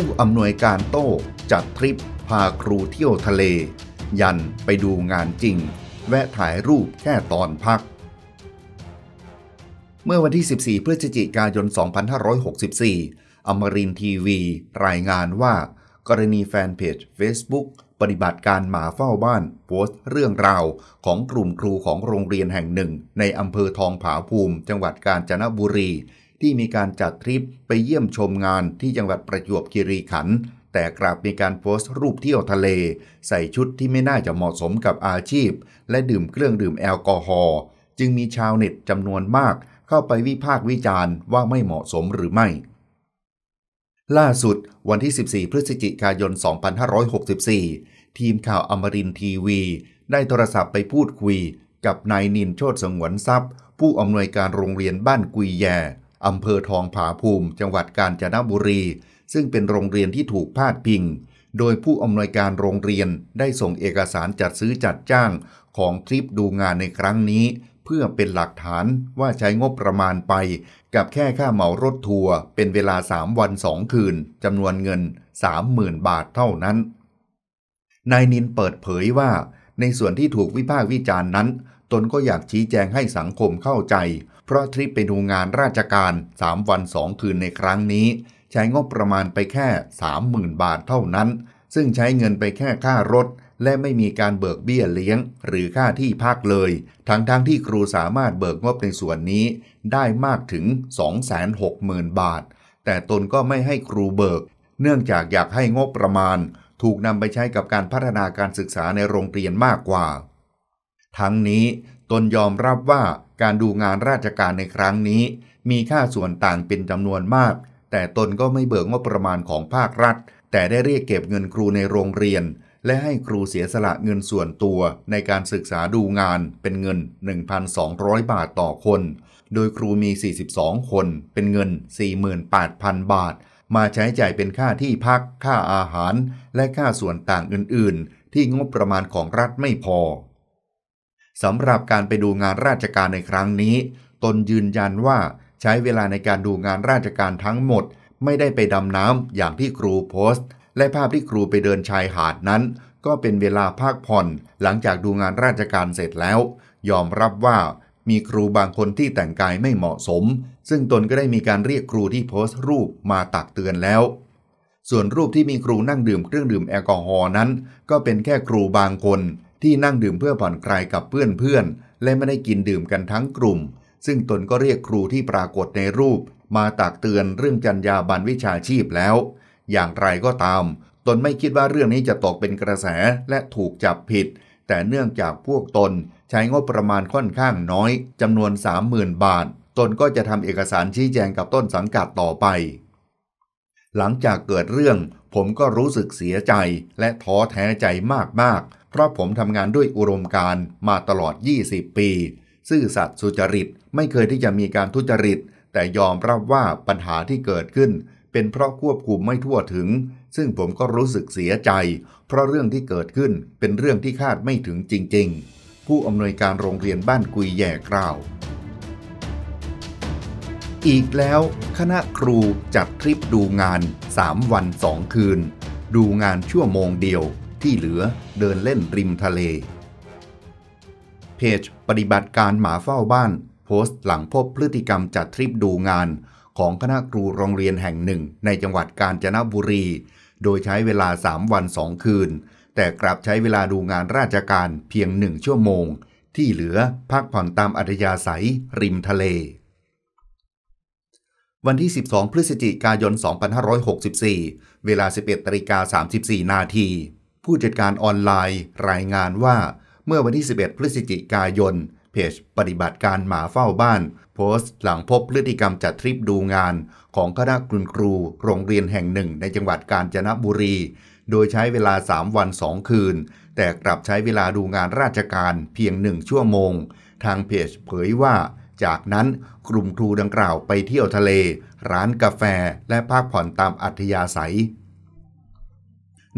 ผู้อำนวยการโต้จัดทริป พาครูเที่ยวทะเล ยันไปดูงานจริง แวะถ่ายรูปแค่ตอนพัก เมื่อวันที่ 14พฤศจิกายน 2564อมรินทีวี รายงานว่า กรณีแฟนเพจ Facebook ปฏิบัติการหมาเฝ้าบ้าน โพสต์เรื่องราวของกลุ่มครูของโรงเรียนแห่งหนึ่ง ในอำเภอทองผาภูมิ จังหวัดกาญจนบุรีที่มีการจัดทริปไปเยี่ยมชมงานที่จังหวัดประจวบคีรีขันธ์แต่กลับมีการโพสต์รูปเที่ยวทะเล ใส่ชุดที่ไม่น่าจะเหมาะสมกับอาชีพ และดื่มเครื่องดื่มแอลกอฮอล์ จึงมีชาวเน็ตจำนวนมาก เข้าไปวิพากษ์วิจารณ์ว่าไม่เหมาะสมหรือไม่ ล่าสุด วันที่ 14 พฤศจิกายน 2564 ทีมข่าวอมรินทีวี ได้โทรศัพท์ไปพูดคุย กับนายนินโชตสงวนทรัพย์ ผู้อำนวยการโรงเรียนบ้านกุยแยอำเภอทองผาภูมิจังหวัดกาญจนบุรี ซึ่งเป็นโรงเรียนที่ถูกพาดพิง โดยผู้อำนวยการโรงเรียนได้ส่งเอกสารจัดซื้อจัดจ้างของทริปดูงานในครั้งนี้ เพื่อเป็นหลักฐานว่าใช้งบประมาณไป กับแค่ค่าเหมารถทัวร์เป็นเวลา 3 วัน 2 คืนจำนวนเงิน 30,000 บาทเท่านั้นนายนินเปิดเผยว่า ในส่วนที่ถูกวิพากษ์วิจารณ์นั้นตนก็อยากชี้แจงให้สังคมเข้าใจ เพราะทริปไปดูงานราชการ 3 วัน 2 คืนในครั้งนี้ ใช้งบประมาณไปแค่ 30,000 บาทเท่านั้น ซึ่งใช้เงินไปแค่ค่ารถ และไม่มีการเบิกเบี้ยเลี้ยงหรือค่าที่พักเลย ทั้งๆทที่ครูสามารถเบิกงบในส่วนนี้ ได้มากถึง 260,000 บาท แต่ตนก็ไม่ให้ครูเบิก เนื่องจากอยากให้งบประมาณ ถูกนำไปใช้กับการพัฒนาการศึกษาในโรงเรียนมากกว่าทั้งนี้ตนยอมรับว่าการดูงานราชการในครั้งนี้ มีค่าส่วนต่างเป็นจำนวนมาก แต่ตนก็ไม่เบิกงบประมาณของภาครัฐ แต่ได้เรียกเก็บเงินครูในโรงเรียน และให้ครูเสียสละเงินส่วนตัวในการศึกษาดูงานเป็นเงิน 1,200 บาทต่อคน โดยครูมี 42 คนเป็นเงิน48,000 บาท มาใช้จ่ายเป็นค่าที่พักค่าอาหารและค่าส่วนต่างอื่น ๆ ที่งบประมาณของรัฐไม่พอสำหรับการไปดูงานราชการในครั้งนี้ ตนยืนยันว่าใช้เวลาในการดูงานราชการทั้งหมด ไม่ได้ไปดำน้ำ อย่างที่ครูโพสต์ และภาพที่ครูไปเดินชายหาดนั้น ก็เป็นเวลาพักผ่อน หลังจากดูงานราชการเสร็จแล้ว ยอมรับว่ามีครูบางคนที่แต่งกายไม่เหมาะสม ซึ่งตนก็ได้มีการเรียกครูที่โพสต์รูปมาตักเตือนแล้ว ส่วนรูปที่มีครูนั่งดื่มเครื่องดื่มแอลกอฮอล์นั้น ก็เป็นแค่ครูบางคนที่นั่งดื่มเพื่อผ่อนคลายกับเพื่อนๆและไม่ได้กินดื่มกันทั้งกลุ่ม ซึ่งตนก็เรียกครูที่ปรากฏในรูป มาตักเตือนเรื่องจรรยาบรรณวิชาชีพแล้ว อย่างไรก็ตาม ตนไม่คิดว่าเรื่องนี้จะตกเป็นกระแสและถูกจับผิด แต่เนื่องจากพวกตนใช้งบประมาณค่อนข้างน้อย จำนวน30,000 บาท ตนก็จะทำเอกสารชี้แจงกับต้นสังกัดต่อไป หลังจากเกิดเรื่อง ผมก็รู้สึกเสียใจและท้อแท้ใจมากๆเพราะผมทำงานด้วยอุรมการ มาตลอด 20 ปี ซื่อสัตย์สุจริตไม่เคยที่จะมีการทุจริต แต่ยอมรับว่าปัญหาที่เกิดขึ้น เป็นเพราะควบคุมไม่ทั่วถึง ซึ่งผมก็รู้สึกเสียใจ เพราะเรื่องที่เกิดขึ้นเป็นเรื่องที่คาดไม่ถึงจริง ๆ ผู้อำนวยการโรงเรียนบ้านกุยแย่กล่าว อีกแล้ว คณะครูจัดทริปดูงาน 3 วัน 2 คืน ดูงานชั่วโมงเดียวที่เหลือเดินเล่นริมทะเล เพจ ปฏิบัติการหมาเฝ้าบ้าน โพสต์หลังพบพฤติกรรมจัดทริปดูงานของคณะครูโรงเรียนแห่งหนึ่งในจังหวัดกาญจนบุรี โดยใช้เวลา 3 วัน 2 คืน แต่กลับใช้เวลาดูงานราชการเพียงหนึ่งชั่วโมง ที่เหลือพักผ่อนตามอัธยาศัยริมทะเล วันที่ 12พฤศจิกายน2564เวลา 11นาิกา34นาทีผู้จัดการออนไลน์ รายงานว่าเมื่อวันที่ 11 พฤศจิกายน เพจปฏิบัติการหมาเฝ้าบ้าน โพสต์หลังพบพฤติกรรมจัดทริปดูงาน ของคณะคุครูโรงเรียนแห่งหนึ่ง ในจังหวัดกาญจนบุรี โดยใช้เวลา 3 วัน 2 คืน แต่กลับใช้เวลาดูงานราชการเพียง 1 ชั่วโมง ทางเพจเผยว่า จากนั้นกลุ่มครูดังกล่าวไปเที่ยวทะเล ร้านกาแฟและพักผ่อนตามอัธยาศัย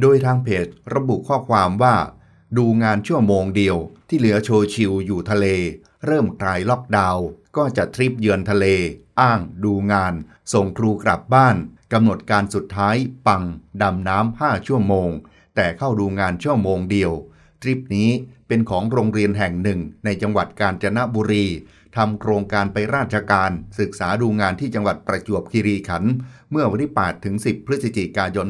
โดยทางเพจระบุข้อความว่า ดูงานชั่วโมงเดียว ที่เหลือโชว์ชิลอยู่ทะเล เริ่มคลายล็อกดาวน์ก็จะทริปเยือนทะเล อ้างดูงาน ส่งครูกลับบ้าน กำหนดการสุดท้าย ปังดำน้ำห้าชั่วโมง แต่เข้าดูงานชั่วโมงเดียว ทริปนี้เป็นของโรงเรียนแห่งหนึ่งในจังหวัดกาญจนบุรีทำโครงการไปราชการ ศึกษาดูงานที่จังหวัดประจวบคีรีขันธ์เมื่อวันที่8ถึง 10 พฤศจิกายน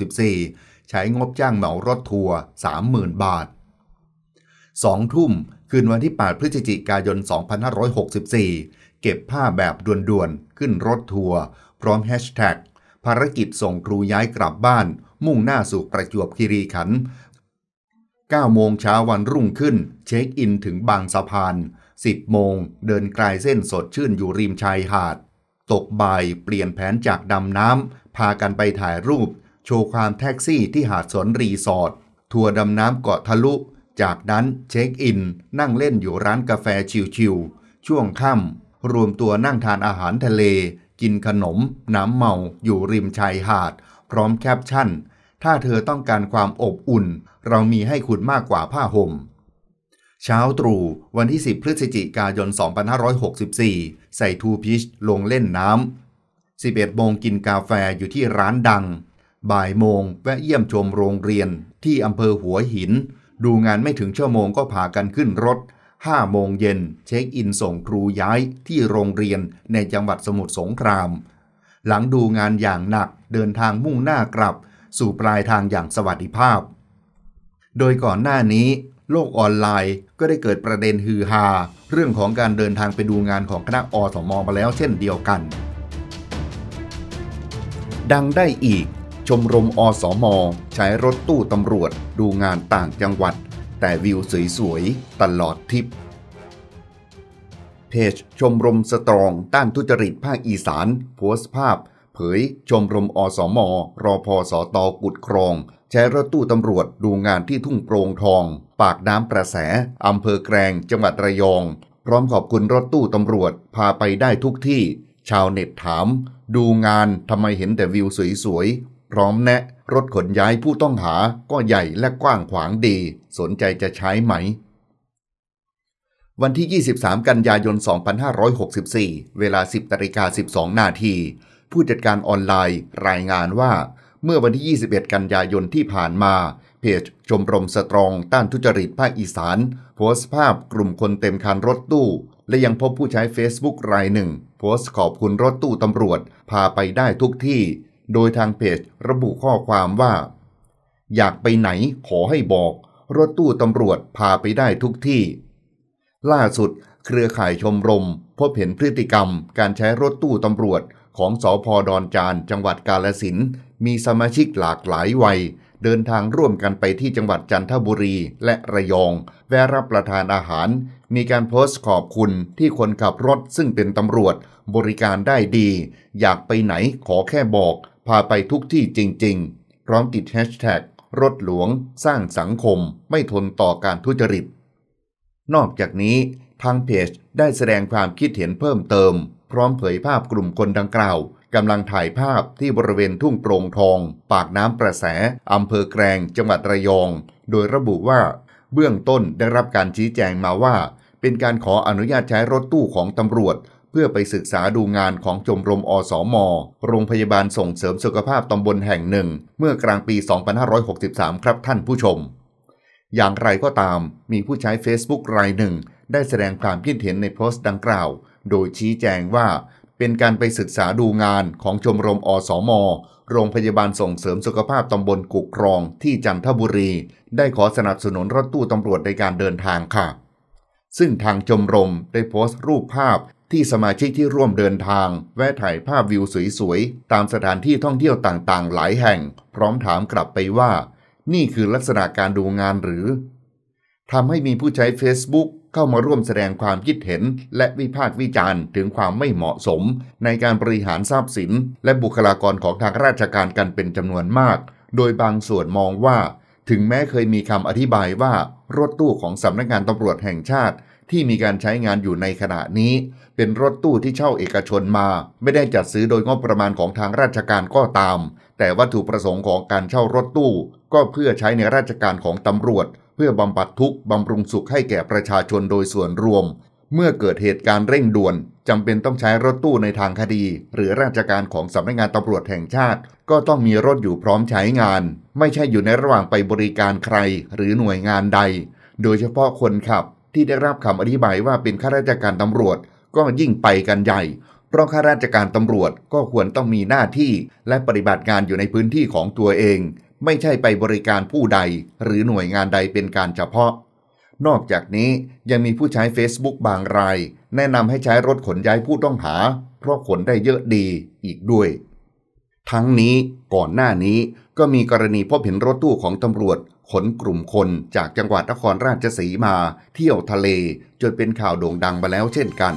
2564 ใช้งบจ้างเหมารถทัวร์ 30,000 บาท 2 ทุ่มคืนวันที่ 8 พฤศจิกายน 2564 เก็บผ้าแบบด่วนๆ ขึ้นรถทัวร์พร้อมแฮชแท็กภารกิจส่งครูย้ายกลับบ้าน มุ่งหน้าสู่ประจวบคีรีขันธ์9โมงเช้าวันรุ่งขึ้นเช็คอินถึงบางสะพาน 10โมงเดินกลายเส้นสดชื่นอยู่ริมชายหาด ตกบ่ายเปลี่ยนแผนจากดำน้ำ พากันไปถ่ายรูป โชว์ความแท็กซี่ที่หาดสนรีสอร์ททัวร์ดำน้ำเกาะทะลุจากนั้นเช็คอินนั่งเล่นอยู่ร้านกาแฟชิวๆช่วงค่ำ รวมตัวนั่งทานอาหารทะเล กินขนม น้ำเมาอยู่ริมชายหาดพร้อมแคปชั่นถ้าเธอต้องการความอบอุ่นเรามีให้คุณมากกว่าผ้าหม่ม เช้าตรู่วันที่ 10 พฤศจิกายน 2564 ใส่ทูพิช ลงเล่นน้ำ 11 โมงกินกาแฟอยู่ที่ร้านดังบ่ายโมงแวะเยี่ยมชมโรงเรียนที่อำเภอหัวหิน ดูงานไม่ถึงชั่วโมงก็พากันขึ้นรถ 5 โมงเย็นเช็คอินส่งครูย้ายที่โรงเรียนในจังหวัดสมุทรสงคราม หลังดูงานอย่างหนักเดินทางมุ่งหน้ากลับสู่ปลายทางอย่างสวัสดิภาพ โดยก่อนหน้านี้ โลกออนไลน์ก็ได้เกิดประเด็นฮือฮาเรื่องของการเดินทางไปดูงานของคณะอสมมาแล้วเช่นเดียวกัน ดังได้อีก ชมรมอสมใช้รถตู้ตำรวจดูงานต่างจังหวัด แต่วิวสวยๆตลอดทริปเพจ ชมรมสตรอง ต้านทุจริตภาคอีสานโพสต์ภาพผยชมรม อสอมอรอพอสอตอกุดครองใช้ รถ ตู้ ตำรวจดูงานที่ทุ่งโปรงทอง ปากน้ำประแสอำเภอแกรงจังหวัด ระยองพร้อมขอบคุณรถตู้ ตำรวจพาไปได้ทุกที่ ชาวเน็ตถาม ดูงานทำไมเห็นแต่วิวสวย ๆ พร้อมแนะ รถขนย้ายผู้ต้องหาก็ใหญ่และกว้างขวางดี สนใจจะใช้ไหม วันที่ 23กันยายน2564เวลา10นาิกา12นาทีผู้จัดการออนไลน์รายงานว่า เมื่อวันที่ 21 กันยายนที่ผ่านมา เพจชมรมสตรองต้านทุจริตภาคอีสาน โพสต์ภาพกลุ่มคนเต็มคันรถตู้ และยังพบผู้ใช้ Facebook รายหนึ่ง โพสต์ขอบคุณรถตู้ตำรวจ พาไปได้ทุกที่ โดยทางเพจระบุข้อความว่า อยากไปไหนขอให้บอก รถตู้ตำรวจพาไปได้ทุกที่ ล่าสุด เครือข่ายชมรม พบเห็นพฤติกรรม การใช้รถตู้ตำรวจของสอพอดอนจานจังหวัดกาลสินมีสมาชิกหลากหลายวัย เดินทางร่วมกันไปที่จังหวัดจันทบุรีและระยอง แวะรับประทานอาหาร มีการโพสต์ขอบคุณที่คนขับรถซึ่งเป็นตำรวจบริการได้ดี อยากไปไหนขอแค่บอก พาไปทุกที่จริง ๆ พร้อมติดแฮชแท็กรถหลวงสร้างสังคม ไม่ทนต่อการทุจริต นอกจากนี้ทางเพจได้แสดงความคิดเห็นเพิ่มเติมพร้อมเผยภาพกลุ่มคนดังกล่าวกำลังถ่ายภาพที่บริเวณทุ่งโปร่งทอง ปากน้ำประแส อำเภอแกลงจังหวัดระยอง โดยระบุว่าเบื้องต้นได้รับการชี้แจงมาว่าเป็นการขออนุญาตใช้รถตู้ของตำรวจเพื่อไปศึกษาดูงานของชมรมอสอมอโรงพยาบาลส่งเสริมสุขภาพตำบลแห่งหนึ่งเมื่อกลางปี 2563 ครับท่านผู้ชม อย่างไรก็ตาม มีผู้ใช้ Facebook รายหนึ่ง ได้แสดงความคิดเห็นในโพสต์ดังกล่าวโดยชี้แจงว่า เป็นการไปศึกษาดูงานของชมรมอสอมอโรงพยาบาลส่งเสริมสุขภาพตำบลกุกครอง ที่จันทบุรี ได้ขอสนับสนุนรถตู้ตำรวจในการเดินทางค่ะ ซึ่งทางชมรมได้โพสต์ รูปภาพที่สมาชิกที่ร่วมเดินทาง แวะถ่ายภาพวิวสวยๆ ตามสถานที่ท่องเที่ยวต่างๆหลายแห่ง พร้อมถามกลับไปว่า นี่คือลักษณะการดูงานหรือทำให้มีผู้ใช้ Facebook เข้ามาร่วมแสดงความคิดเห็น และวิพากษ์วิจารณ์ถึงความไม่เหมาะสม ในการบริหารทรัพย์สิน และบุคลากรของทางราชการกันเป็นจำนวนมาก โดยบางส่วนมองว่า ถึงแม้เคยมีคำอธิบายว่า รถตู้ของสำนักงานตำรวจแห่งชาติที่มีการใช้งานอยู่ในขณะนี้ เป็นรถตู้ที่เช่าเอกชนมา ไม่ได้จัดซื้อโดยงบประมาณของทางราชการก็ตาม แต่วัตถุประสงค์ของการเช่ารถตู้ก็เพื่อใช้ในราชการของตำรวจพื่อบำบัดทุกข์ บำรุงสุขให้แก่ประชาชนโดยส่วนรวม เมื่อเกิดเหตุการณ์เร่งด่วน จำเป็นต้องใช้รถตู้ในทางคดี หรือราชการของสำนักงานตำรวจแห่งชาติ ก็ต้องมีรถอยู่พร้อมใช้งาน ไม่ใช่อยู่ในระหว่างไปบริการใคร หรือหน่วยงานใด โดยเฉพาะคนขับที่ได้รับคำอธิบายว่าเป็นข้าราชการตำรวจก็ยิ่งไปกันใหญ่เพราะข้าราชการตำรวจก็ควรต้องมีหน้าที่และปฏิบัติงานอยู่ในพื้นที่ของตัวเองไม่ใช่ไปบริการผู้ใดหรือหน่วยงานใดเป็นการเฉพาะ นอกจากนี้ยังมีผู้ใช้ Facebook บางราย แนะนำให้ใช้รถขนย้ายผู้ต้องหา เพราะขนได้เยอะดีอีกด้วย ทั้งนี้ก่อนหน้านี้ก็มีกรณีพบเห็นรถตู้ของตำรวจขนกลุ่มคนจากจังหวัดนครราชสีมาเที่ยวทะเล จนเป็นข่าวโด่งดังมาแล้วเช่นกัน